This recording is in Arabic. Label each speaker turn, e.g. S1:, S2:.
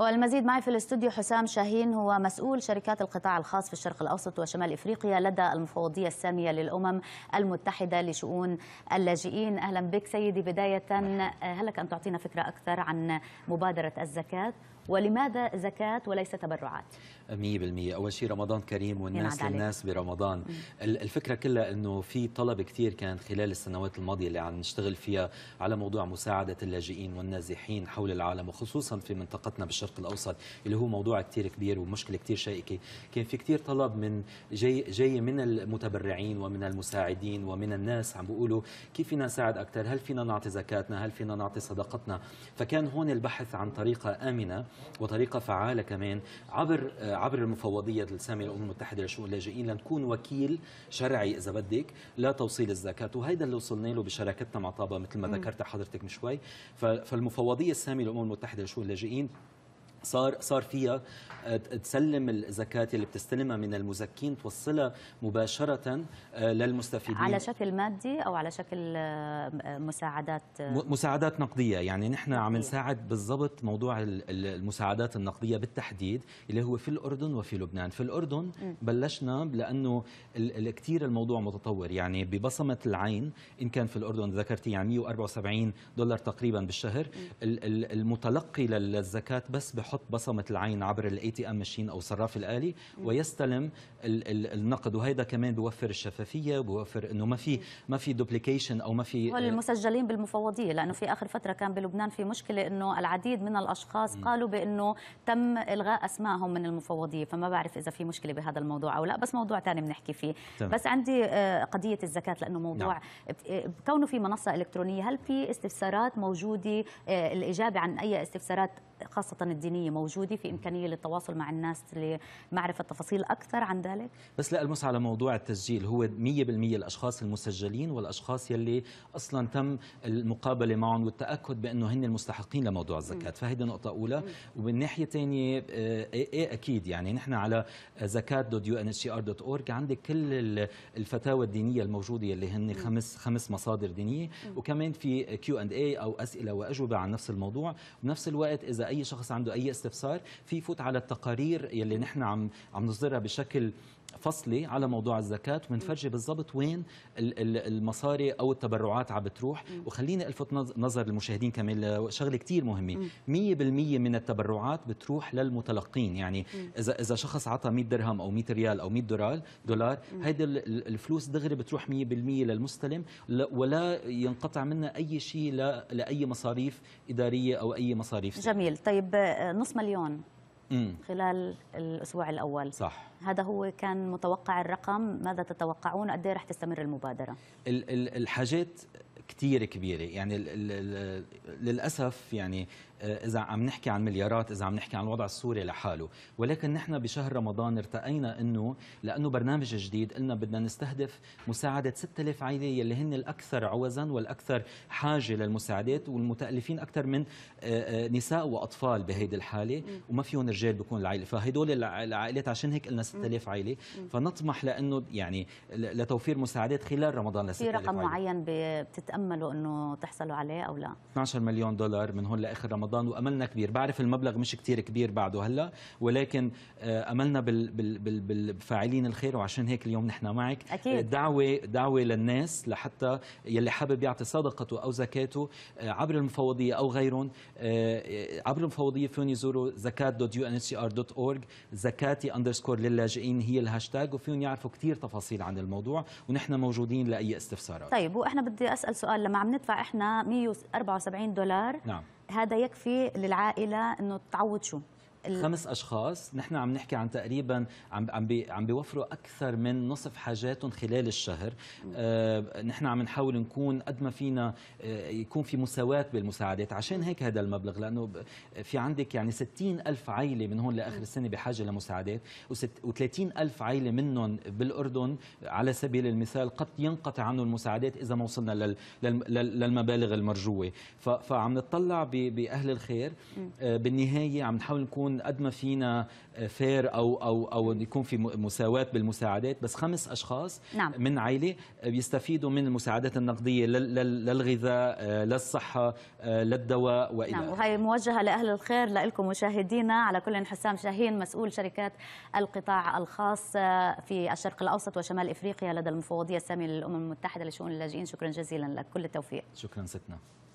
S1: والمزيد معي في الاستوديو حسام شاهين هو مسؤول شركات القطاع الخاص في الشرق الأوسط وشمال إفريقيا لدى المفوضية السامية للأمم المتحدة لشؤون اللاجئين أهلا بك سيدي بداية هل لك أن تعطينا فكرة أكثر عن مبادرة الزكاة ولماذا زكاة وليس تبرعات
S2: 100% أول شيء رمضان كريم والناس للناس برمضان الفكرة كلها أنه في طلب كثير كان خلال السنوات الماضية اللي عم نشتغل فيها على موضوع مساعدة اللاجئين والنازحين حول العالم وخصوصا في منطقتنا بالشرق الأوسط اللي هو موضوع كثير كبير ومشكلة كثير شائكة كان في كثير طلب من جاي, جاي من المتبرعين ومن المساعدين ومن الناس عم بيقولوا كيف فينا نساعد أكثر هل فينا نعطي زكاتنا هل فينا نعطي صدقتنا فكان هون البحث عن طريقة آمنة وطريقه فعاله كمان عبر عبر المفوضيه الساميه للامم المتحده لشؤون اللاجئين لنكون وكيل شرعي اذا بدك لتوصيل الزكاه وهيدا اللي وصلنا له بشراكتنا مع طابا مثل ما ذكرت حضرتك من شوي فالمفوضيه الساميه للامم المتحده لشؤون اللاجئين صار صار فيها آه، تسلم الزكاة اللي بتستلمها من المزكين توصلها مباشرة آه، للمستفيدين على
S1: شكل مادي أو على شكل آه، مساعدات
S2: مساعدات نقدية يعني نحن عم نساعد بالضبط موضوع المساعدات النقدية بالتحديد اللي هو في الأردن وفي لبنان في الأردن بلشنا لأنه كثير الموضوع متطور يعني ببصمة العين إن كان في الأردن ذكرتي يعني 174 دولار تقريبا بالشهر المتلقي للزكاة بس بحق يحط بصمه العين عبر الاي تي ام ماشين او صراف الالي ويستلم النقد وهذا كمان بيوفر الشفافيه بيوفر انه ما في ما في دوبليكيشن او ما في المسجلين
S1: آه بالمفوضيه لانه في اخر فتره كان بلبنان في مشكله انه العديد من الاشخاص قالوا بانه تم الغاء اسمائهم من المفوضيه فما بعرف اذا في مشكله بهذا الموضوع او لا بس موضوع ثاني بنحكي فيه تمام. بس عندي آه، قضيه الزكاه لانه موضوع نعم. آه، كونه في منصه الكترونيه هل في استفسارات موجوده الاجابه عن اي استفسارات خاصه الدينيه الإلكترونية موجودة في إمكانية للتواصل مع الناس لمعرفة تفاصيل أكثر عن ذلك
S2: بس لا المس على موضوع التسجيل هو 100% الأشخاص المسجلين والأشخاص يلي أصلا تم المقابلة معهم والتأكد بأنه هن المستحقين لموضوع الزكاة فهذه نقطة أولى ومن ناحية ثانية آه، إيه،, إيه أكيد يعني نحن على زكاة دوت يو ان ار دوت عندك كل الفتاوى الدينية الموجودة يلي هن خمس خمس مصادر دينية وكمان في كيو اي أو أسئلة وأجوبة عن نفس الموضوع بنفس الوقت إذا أي شخص عنده أي استفسار في فوت على التقارير يلي نحن عم عم نصدرها بشكل فصلي على موضوع الزكاة ومنفرجي بالضبط وين المصاري أو التبرعات عم بتروح وخليني ألفت نظر المشاهدين كمان لشغلة كتير مهمة 100% من التبرعات بتروح للمتلقين يعني إذا إذا شخص عطى 100 درهم أو 100 ريال أو 100 دولار دولار هيدي الفلوس دغري بتروح 100% للمستلم ولا ينقطع منها أي شيء لأي مصاريف إدارية أو أي مصاريف
S1: جميل طيب آه، نص مليون خلال الأسبوع الأول صح هذا هو كان متوقع الرقم ماذا تتوقعون قد إيه رح تستمر المبادرة
S2: الحاجات كتير كبيرة يعني للأسف يعني آه، اذا عم نحكي عن مليارات اذا عم نحكي عن الوضع السوري لحاله ولكن نحن بشهر رمضان ارتقينا انه لانه برنامج جديد قلنا بدنا نستهدف مساعده 6000 عائله يلي هن الاكثر عوزا والاكثر حاجه للمساعدات والمتالفين اكثر من آه، آه، نساء واطفال بهيدي الحاله وما فيهم رجال بكون العائله فهدول العائلات عشان هيك قلنا 6000 عائله فنطمح لانه يعني لتوفير مساعدات خلال رمضان ل 6000 في رقم
S1: معين بتتاملوا انه تحصلوا عليه او لا
S2: 12 مليون دولار من هون لاخر رمضان رمضان واملنا كبير بعرف المبلغ مش كتير كبير بعده هلا ولكن آه، املنا بالفاعلين الخير وعشان هيك اليوم نحن معك أكيد. آه، دعوه دعوه للناس لحتى يلي حابب يعطي صدقته او زكاته آه، عبر المفوضيه او غيرهم عبر المفوضيه فيهم يزوروا زكاه دوت يو ان ار دوت اورج زكاتي اندرسكور للاجئين هي الهاشتاج وفيهم يعرفوا كثير تفاصيل عن الموضوع ونحن موجودين لاي استفسارات
S1: طيب واحنا بدي اسال سؤال لما عم ندفع احنا 174 دولار نعم هذا يكفي للعائله انه تعود شو خمس
S2: اشخاص نحن عم نحكي عن تقريبا عم عم بي عم بيوفروا اكثر من نصف حاجاتهم خلال الشهر آه نحن عم نحاول نكون قد ما فينا آه يكون في مساواه بالمساعدات عشان هيك هذا المبلغ لانه في عندك يعني 60 الف عائله من هون لاخر السنه بحاجه لمساعدات و30 الف عائله منهم بالاردن على سبيل المثال قد ينقطع عنه المساعدات اذا ما وصلنا لل للمبالغ المرجوه فعم نتطلع باهل الخير آه بالنهايه عم نحاول نكون يكون قد ما فينا فير آه، او او او يكون في مساواه بالمساعدات بس خمس اشخاص نعم. من عائله آه، بيستفيدوا من المساعدات النقديه للغذاء آه، للصحه للدواء والى نعم
S1: وهي موجهه لاهل الخير لكم مشاهدينا على كل حسام شاهين مسؤول شركات القطاع الخاص في الشرق الاوسط وشمال افريقيا لدى المفوضيه الساميه للامم المتحده لشؤون اللاجئين شكرا جزيلا لك كل التوفيق
S2: شكرا ستنا